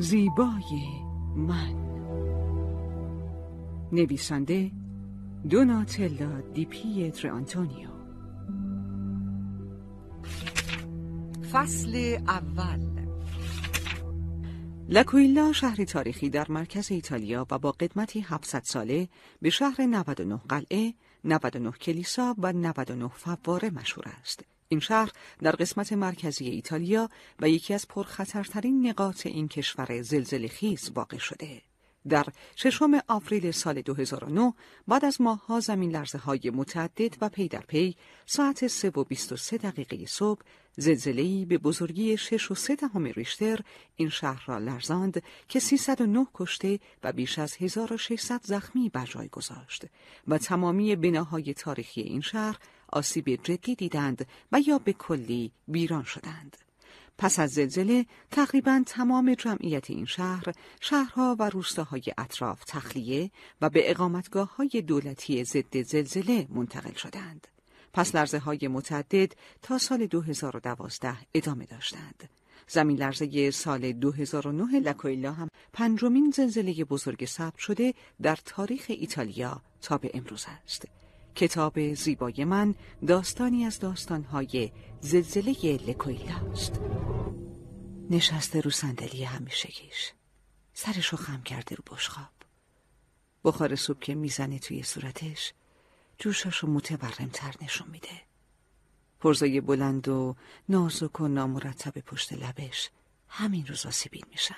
زیبای من نویسنده دوناتلا دی پیتر آنتونیو فصل اول لاکویلا شهری تاریخی در مرکز ایتالیا و با قدمتی 700 ساله به شهر 99 قلعه، 99 کلیسا و 99 فواره مشهور است. این شهر در قسمت مرکزی ایتالیا و یکی از پرخطرترین نقاط این کشور زلزله خیز واقع شده. در ششم آوریل سال 2009 بعد از ماهها زمین لرزه های متعدد و پی در پی ساعت 3 و 23 دقیقه صبح زلزله‌ای به بزرگی 6 و دهم ریشتر این شهر را لرزاند که 309 کشته و بیش از 1600 زخمی بر جای گذاشت و تمامی بناهای تاریخی این شهر آسیب جدی دیدند و یا به کلی ویران شدند. پس از زلزله تقریبا تمام جمعیت این شهر شهرها و روستاهای اطراف تخلیه و به اقامتگاه های دولتی ضد زلزله منتقل شدند. پس لرزه های متعدد تا سال 2012 ادامه داشتند. زمین لرزه سال 2009 لکویلا هم پنجمین زلزله بزرگ ثبت شده در تاریخ ایتالیا تا به امروز است. کتاب زیبای من داستانی از داستانهای زلزله لکویلا است. نشسته رو صندلی گیش سرشو خم کرده رو بشخاب. بخار صبح که میزنه توی صورتش جوشش رو تر نشون میده پرزای بلند و نازک و نامرتب پشت لبش همین روز آسیبین میشن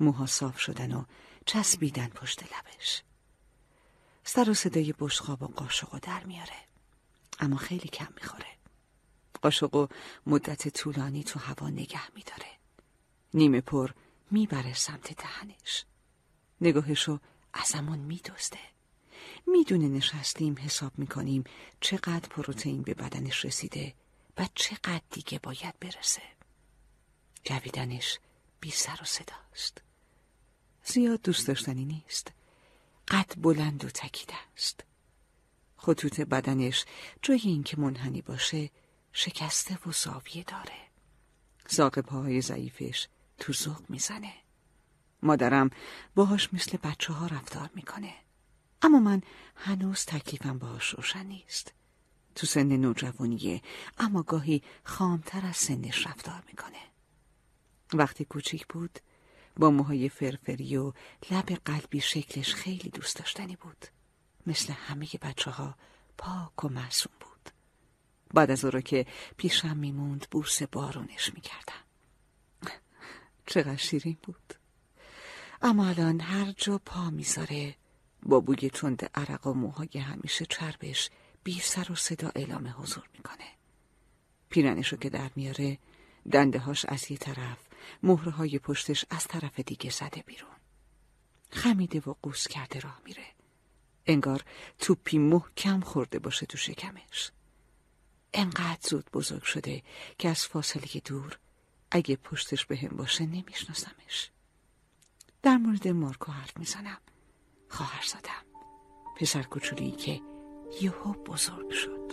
موها صاف شدن و چسبیدن پشت لبش سر و صدای بشقاب و قاشقو در میاره اما خیلی کم میخوره قاشقو مدت طولانی تو هوا نگه میداره نیمه پر میبره سمت دهنش نگاهشو از میدوسته میدوزده میدونه نشستیم حساب میکنیم چقدر پروتئین به بدنش رسیده و چقدر دیگه باید برسه جویدنش بی سر و صداست زیاد دوست داشتنی نیست قد بلند و تکیده است خطوط بدنش جای اینکه منحنی باشه شکسته و زاویه داره ساق پاهای ضعیفش تو زوق میزنه مادرم باهاش مثل بچه ها رفتار میکنه اما من هنوز تکلیفم با روشن نیست تو سن نوجوانیه اما گاهی خامتر از سنش رفتار میکنه وقتی کوچیک بود با موهای فرفری و لب قلبی شکلش خیلی دوست داشتنی بود مثل همه بچه ها پاک و معصوم بود بعد از او را که پیشم میموند بوس بارونش میکردم چقدر شیرین بود اما الان هر جا پا میذاره با بوی تند عرق و موهای همیشه چربش بی سر و صدا اعلام حضور میکنه. پیرنشو که در میاره دنده هاش از یه طرف مهره های پشتش از طرف دیگه زده بیرون. خمیده و قوس کرده راه میره. انگار توپی محکم خورده باشه تو شکمش. انقدر زود بزرگ شده که از فاصله دور اگه پشتش به هم باشه نمیشناسمش. در مورد مارکو حرف میزنم. خواهر زدم پسر کوچولی که یهو بزرگ شد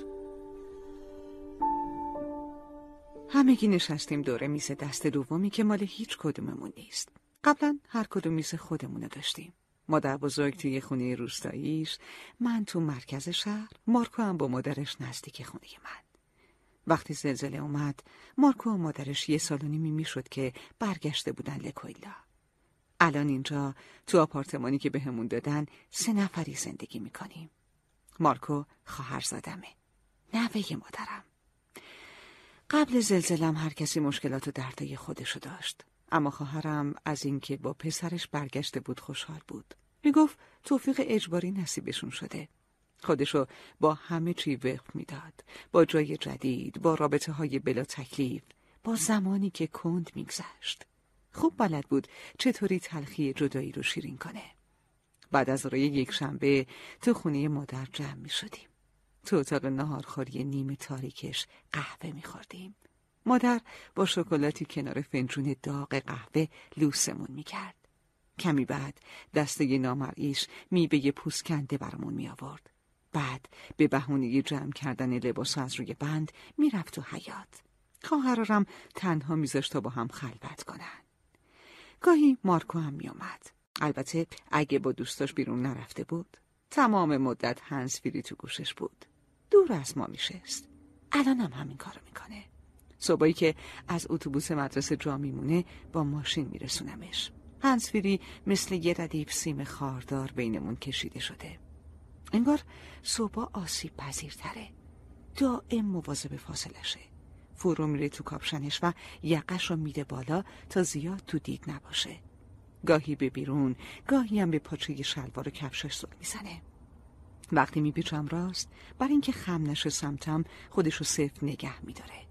همگی نشستیم دوره میز دست دومی که مال هیچ کدوممون نیست قبلا هر کدوم میز خودمون داشتیم مادر بزرگ توی خونه روستاییش من تو مرکز شهر مارکو هم با مادرش نزدیک خونه من وقتی زلزله اومد مارکو و مادرش یه سال و میشد که برگشته بودن لکویلا الان اینجا تو آپارتمانی که بهمون به دادن سه نفری زندگی میکنیم. مارکو خواهرزادمه. نوه مادرم. قبل زلزلم هر کسی مشکلات و دردای خودشو داشت. اما خواهرم از اینکه با پسرش برگشته بود خوشحال بود. میگفت توفیق اجباری نصیبشون شده. خودشو با همه چی وقف میداد. با جای جدید، با رابطه های بلا تکلیف، با زمانی که کند میگذشت. خوب بلد بود چطوری تلخی جدایی رو شیرین کنه بعد از رای یک شنبه تو خونه مادر جمع می شدیم تو اتاق نهارخوری نیم تاریکش قهوه می خوردیم مادر با شکلاتی کنار فنجون داغ قهوه لوسمون می کرد کمی بعد دسته نامرئیش میوه پوسکنده برمون می آورد بعد به بهونه جمع کردن لباس از روی بند میرفت و حیات خواهرارم تنها میذاشت تا با هم خلوت کنند گاهی مارکو هم میومد البته اگه با دوستاش بیرون نرفته بود تمام مدت هنس فیری تو گوشش بود دور از ما میشست الان هم همین کارو میکنه صبحی که از اتوبوس مدرسه جا میمونه با ماشین میرسونمش هنسفیری مثل یه ردیف سیم خاردار بینمون کشیده شده انگار صبح آسیب پذیرتره دائم مواظب فاصلشه فرو میره تو کاپشنش و یقش رو میده بالا تا زیاد تو دید نباشه گاهی به بیرون گاهی هم به پاچه شلوار و کفشش زل میزنه وقتی میپیچم راست بر اینکه خم نشه سمتم خودش رو نگه میداره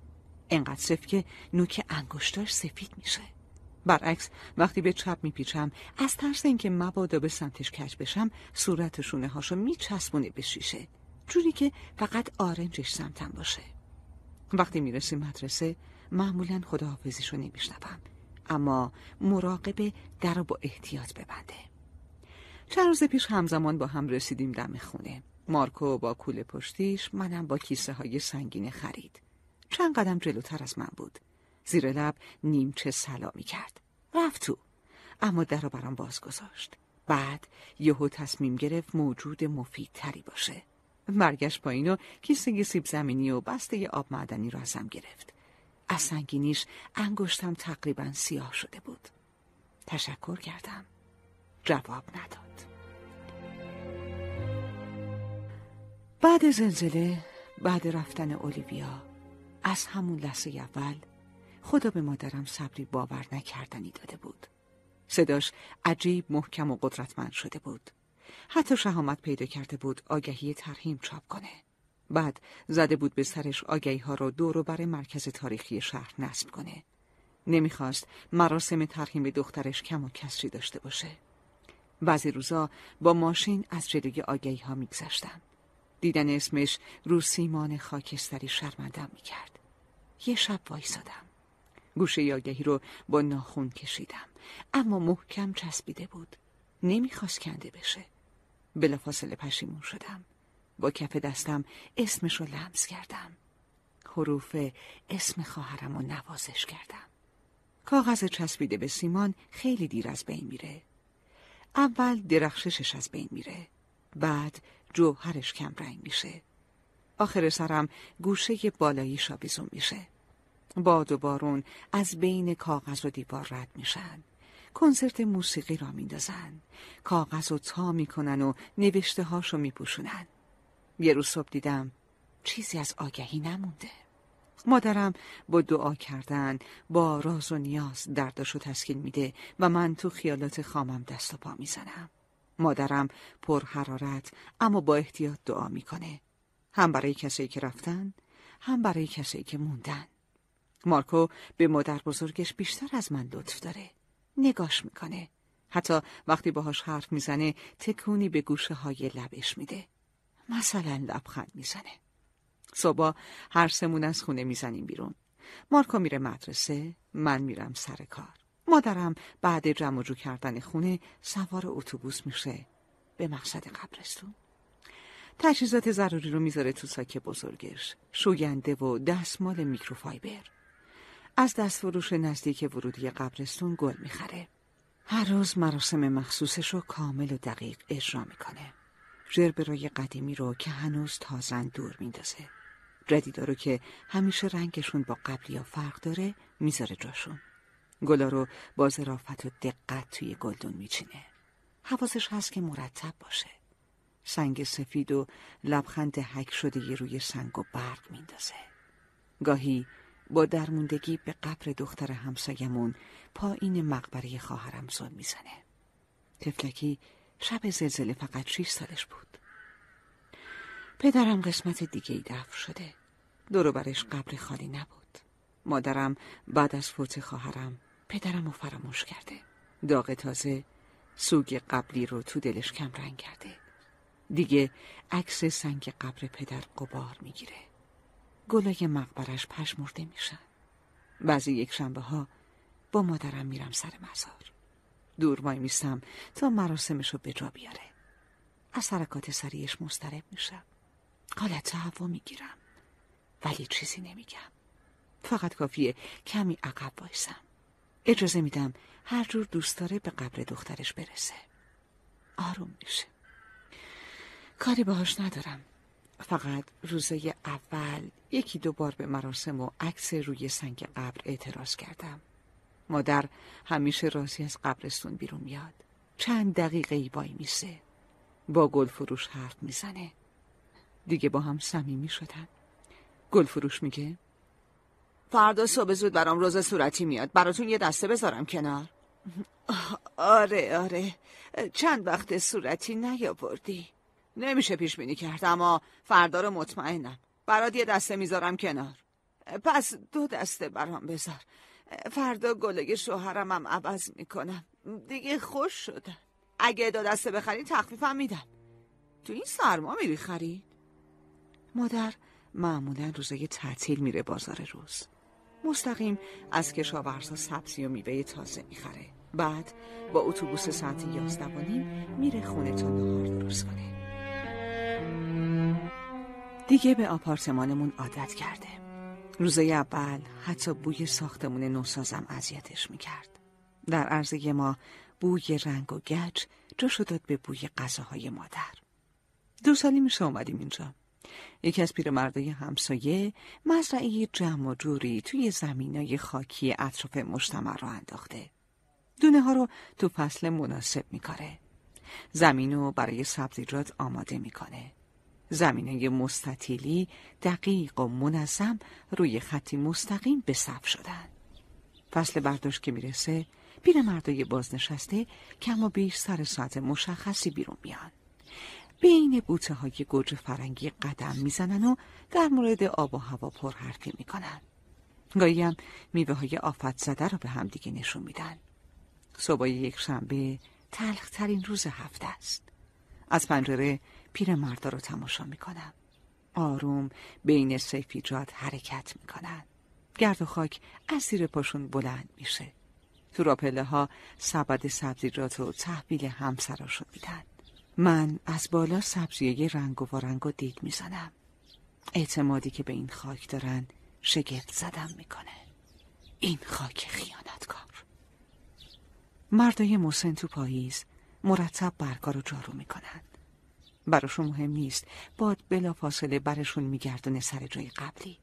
انقدر صفت که نوک انگشتاش سفید میشه برعکس وقتی به چپ میپیچم از ترس اینکه مبادا به سمتش کج بشم صورت شونه هاشو میچسبونه به شیشه جوری که فقط آرنجش سمتم باشه وقتی میرسیم مدرسه معمولا خداحافظیشو نمیشنوم اما مراقب در با احتیاط ببنده چند روز پیش همزمان با هم رسیدیم دم خونه مارکو با کول پشتیش منم با کیسه های سنگین خرید چند قدم جلوتر از من بود زیر لب نیمچه سلامی کرد رفت تو اما در رو برام باز گذاشت بعد یهو تصمیم گرفت موجود مفیدتری باشه مرگش پایین و کیسه سیب زمینی و بسته آب معدنی را ازم گرفت. از سنگینیش انگشتم تقریبا سیاه شده بود. تشکر کردم. جواب نداد. بعد زلزله بعد رفتن اولیویا از همون لحظه اول خدا به مادرم صبری باور نکردنی داده بود. صداش عجیب محکم و قدرتمند شده بود. حتی شهامت پیدا کرده بود آگهی ترهیم چاپ کنه. بعد زده بود به سرش آگهی ها رو دور و بر مرکز تاریخی شهر نصب کنه. نمیخواست مراسم ترهیم دخترش کم و کسری داشته باشه. بعضی روزا با ماشین از جلوی آگهی ها میگذشتم. دیدن اسمش رو سیمان خاکستری شرمندم میکرد. یه شب وایسادم. گوشه آگهی رو با ناخون کشیدم اما محکم چسبیده بود نمیخواست کنده بشه بلافاصله پشیمون شدم با کف دستم اسمش رو لمس کردم حروف اسم خواهرم رو نوازش کردم کاغذ چسبیده به سیمان خیلی دیر از بین میره اول درخششش از بین میره بعد جوهرش کم رنگ میشه آخر سرم گوشه بالایی شابیزون میشه باد و بارون از بین کاغذ و دیوار رد میشن کنسرت موسیقی را میندازن کاغذ و تا میکنن و نوشته هاشو میپوشونن یه روز صبح دیدم چیزی از آگهی نمونده مادرم با دعا کردن با راز و نیاز درداشو تسکین میده و من تو خیالات خامم دست و پا میزنم مادرم پر حرارت اما با احتیاط دعا میکنه هم برای کسایی که رفتن هم برای کسایی که موندن مارکو به مادر بزرگش بیشتر از من لطف داره نگاش میکنه. حتی وقتی باهاش حرف میزنه تکونی به گوشه های لبش میده. مثلا لبخند میزنه. صبح هر سمون از خونه میزنیم بیرون. مارکو میره مدرسه، من میرم سر کار. مادرم بعد جمع جو کردن خونه سوار اتوبوس میشه به مقصد قبرستون. تجهیزات ضروری رو میذاره تو ساک بزرگش شوینده و دستمال میکروفایبر از دستفروش نزدیک ورودی قبرستون گل میخره هر روز مراسم مخصوصش رو کامل و دقیق اجرا میکنه ژربروی قدیمی رو که هنوز تازن دور میندازه جدیدا رو که همیشه رنگشون با قبلی ها فرق داره میذاره جاشون گلا رو با ظرافت و دقت توی گلدون میچینه حواسش هست که مرتب باشه سنگ سفید و لبخند حک شده یه روی سنگ و برق میندازه گاهی با درموندگی به قبر دختر همسایمون پایین مقبره خواهرم زل میزنه تفلکی شب زلزله فقط 6 سالش بود پدرم قسمت دیگه ای دفع شده دوروبرش قبر خالی نبود مادرم بعد از فوت خواهرم پدرم رو فراموش کرده داغ تازه سوگ قبلی رو تو دلش کم رنگ کرده دیگه عکس سنگ قبر پدر قبار میگیره گلای مقبرش پشمرده میشن بعضی یک شنبه ها با مادرم میرم سر مزار دور وای میستم تا مراسمشو به جا بیاره از حرکات سریش مسترب میشم حالت هوا میگیرم ولی چیزی نمیگم فقط کافیه کمی عقب وایسم اجازه میدم هر جور دوست داره به قبر دخترش برسه آروم میشه کاری باهاش ندارم فقط روزه اول یکی دو بار به مراسم و عکس روی سنگ قبر اعتراض کردم مادر همیشه راضی از قبرستون بیرون میاد چند دقیقه ای بای میسه با فروش حرف میزنه دیگه با هم صمیمی شدن فروش میگه فردا صبح زود برام روز صورتی میاد براتون یه دسته بذارم کنار آره آره چند وقت صورتی نیاوردی نمیشه پیش بینی کرد اما فردا رو مطمئنم برات یه دسته میذارم کنار پس دو دسته برام بذار فردا گله شوهرم هم عوض میکنم دیگه خوش شدن اگه دو دسته بخری تخفیفم میدم تو این سرما میری خرید مادر معمولا روزای تعطیل میره بازار روز مستقیم از کشاورزا سبزی و میوه تازه میخره بعد با اتوبوس ساعت یازده نیم میره خونه تا نهار درست کنه دیگه به آپارتمانمون عادت کرده روزه اول حتی بوی ساختمون نوسازم اذیتش میکرد در عرض ما بوی رنگ و گچ جاشو داد به بوی غذاهای مادر دو سالی میشه اومدیم اینجا یکی از پیرمردای همسایه مزرعه جمع و جوری توی زمینای خاکی اطراف مجتمع را انداخته دونه ها رو تو فصل مناسب میکاره زمین رو برای سبزیجات آماده میکنه زمینه مستطیلی دقیق و منظم روی خطی مستقیم به صف شدن فصل برداشت که میرسه پیر مردای بازنشسته کم و بیش سر ساعت مشخصی بیرون میان بین بوته های گوجه فرنگی قدم میزنن و در مورد آب و هوا پر حرفی میکنن گاهی هم میوه های آفت زده رو به همدیگه نشون میدن صبح یک شنبه تلخ ترین روز هفته است از پنجره پیرمردا رو تماشا میکنم آروم بین سفیجات حرکت میکنن گرد و خاک از زیر پاشون بلند میشه تو راپله ها سبد سبزیجات و تحویل همسراشون میدن من از بالا سبزیه رنگ و وارنگ و دید میزنم اعتمادی که به این خاک دارن شگفت زدم میکنه این خاک خیانتکار مردای موسن تو پاییز مرتب برگارو رو جارو میکنن براشون مهم نیست باد بلافاصله برشون میگردونه سر جای قبلی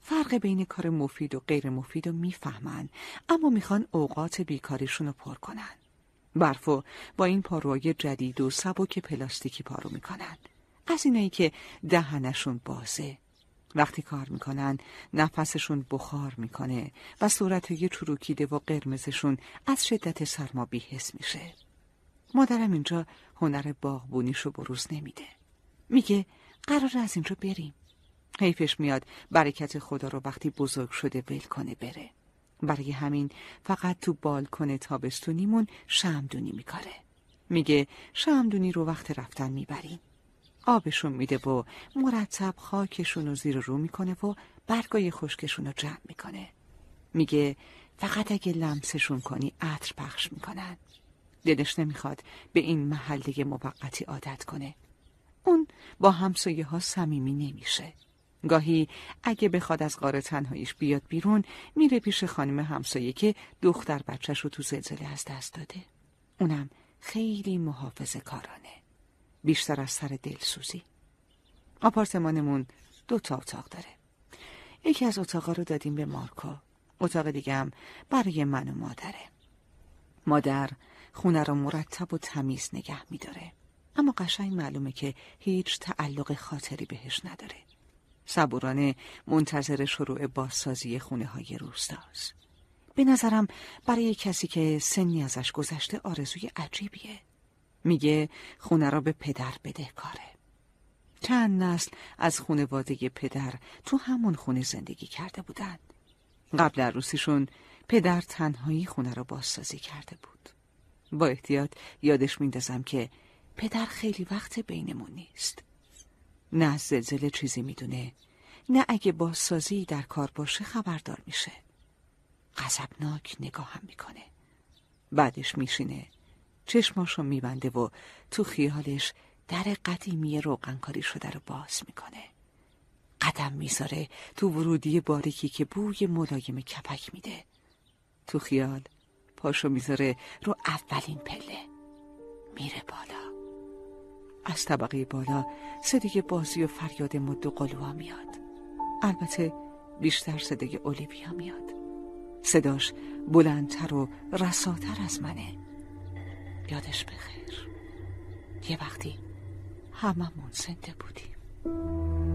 فرق بین کار مفید و غیر مفید رو میفهمن اما میخوان اوقات بیکاریشون رو پر کنن برفو با این پاروهای جدید و سبک پلاستیکی پارو میکنن از اینایی که دهنشون بازه وقتی کار میکنن نفسشون بخار میکنه و یه چروکیده و قرمزشون از شدت سرما بیهس میشه مادرم اینجا هنر باغبونیش رو بروز نمیده میگه قرار از اینجا بریم حیفش میاد برکت خدا رو وقتی بزرگ شده ول کنه بره برای همین فقط تو بالکن تابستونیمون شمدونی میکاره میگه شمدونی رو وقت رفتن میبریم آبشون میده و مرتب خاکشون رو زیر رو میکنه و برگای خشکشون رو جمع میکنه میگه فقط اگه لمسشون کنی عطر پخش میکنن دلش نمیخواد به این محله موقتی عادت کنه اون با همسایه ها صمیمی نمیشه گاهی اگه بخواد از قاره تنهاییش بیاد بیرون میره پیش خانم همسایه که دختر بچهش رو تو زلزله از دست داده اونم خیلی محافظ کارانه بیشتر از سر دلسوزی آپارتمانمون دو تا اتاق داره یکی از اتاقا رو دادیم به مارکو اتاق دیگه هم برای من و مادره مادر خونه را مرتب و تمیز نگه میداره اما قشنگ معلومه که هیچ تعلق خاطری بهش نداره صبورانه منتظر شروع بازسازی خونه های روستاست به نظرم برای کسی که سنی ازش گذشته آرزوی عجیبیه میگه خونه را به پدر بده کاره چند نسل از خونواده پدر تو همون خونه زندگی کرده بودند قبل عروسیشون پدر تنهایی خونه را بازسازی کرده بود با احتیاط یادش میندازم که پدر خیلی وقت بینمون نیست نه از زلزله چیزی میدونه نه اگه بازسازی در کار باشه خبردار میشه غضبناک نگاهم میکنه بعدش میشینه چشماشو میبنده و تو خیالش در قدیمی روغنکاری شده رو باز میکنه قدم میذاره تو ورودی باریکی که بوی ملایم کپک میده تو خیال پاشو میذاره رو اولین پله میره بالا از طبقه بالا صدای بازی و فریاد مد و قلوها میاد البته بیشتر صدای اولیویا میاد صداش بلندتر و رساتر از منه یادش بخیر یه وقتی هممون زنده بودیم